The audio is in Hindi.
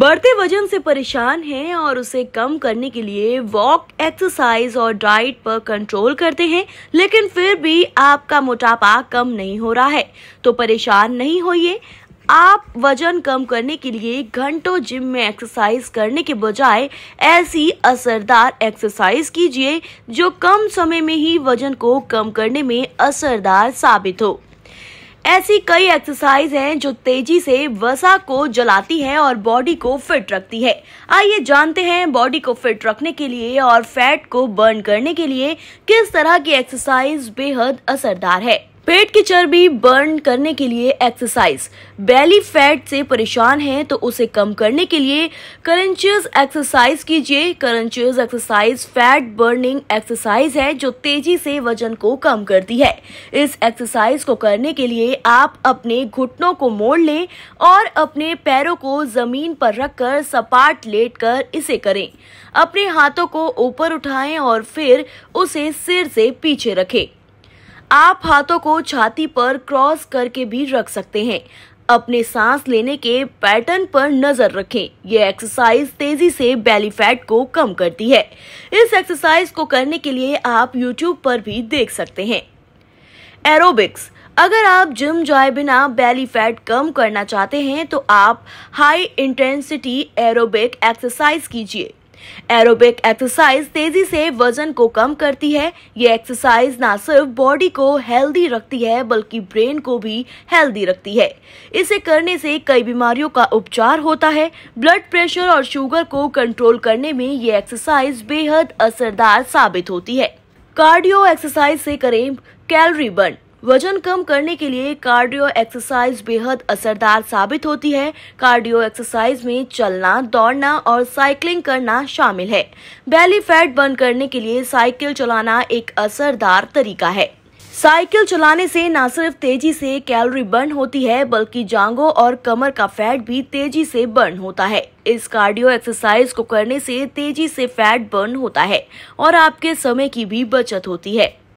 बढ़ते वजन से परेशान हैं और उसे कम करने के लिए वॉक एक्सरसाइज और डाइट पर कंट्रोल करते हैं लेकिन फिर भी आपका मोटापा कम नहीं हो रहा है तो परेशान नहीं होइए आप वजन कम करने के लिए घंटों जिम में एक्सरसाइज करने के बजाय ऐसी असरदार एक्सरसाइज कीजिए जो कम समय में ही वजन को कम करने में असरदार साबित हो ऐसी कई एक्सरसाइज हैं जो तेजी से वसा को जलाती है और बॉडी को फिट रखती है आइए जानते हैं बॉडी को फिट रखने के लिए और फैट को बर्न करने के लिए किस तरह की एक्सरसाइज बेहद असरदार है पेट की चर्बी बर्न करने के लिए एक्सरसाइज बैली फैट से परेशान है तो उसे कम करने के लिए करंचियस एक्सरसाइज कीजिए crunches exercise fat burning exercise है जो तेजी से वजन को कम करती है इस एक्सरसाइज को करने के लिए आप अपने घुटनों को मोड़ लें और अपने पैरों को जमीन पर रखकर सपाट लेट कर इसे करें अपने हाथों को ऊपर उठाएं और फिर उसे सिर से पीछे रखें आप हाथों को छाती पर क्रॉस करके भी रख सकते हैं अपने सांस लेने के पैटर्न पर नजर रखें यह एक्सरसाइज तेजी से बैली फैट को कम करती है इस एक्सरसाइज को करने के लिए आप यूट्यूब पर भी देख सकते हैं एरोबिक्स अगर आप जिम जाए बिना बैली फैट कम करना चाहते हैं तो आप हाई इंटेंसिटी एरोबिक एक्सरसाइज कीजिए एरोबिक एक्सरसाइज तेजी से वजन को कम करती है ये एक्सरसाइज ना सिर्फ बॉडी को हेल्दी रखती है बल्कि ब्रेन को भी हेल्दी रखती है इसे करने से कई बीमारियों का उपचार होता है ब्लड प्रेशर और शुगर को कंट्रोल करने में ये एक्सरसाइज बेहद असरदार साबित होती है कार्डियो एक्सरसाइज से करें कैलोरी बर्न वजन कम करने के लिए कार्डियो एक्सरसाइज बेहद असरदार साबित होती है कार्डियो एक्सरसाइज में चलना दौड़ना और साइकिलिंग करना शामिल है बैली फैट बर्न करने के लिए साइकिल चलाना एक असरदार तरीका है साइकिल चलाने से न सिर्फ तेजी से कैलोरी बर्न होती है बल्कि जांघों और कमर का फैट भी तेजी से बर्न होता है इस कार्डियो एक्सरसाइज को करने से तेजी से फैट बर्न होता है और आपके समय की भी बचत होती है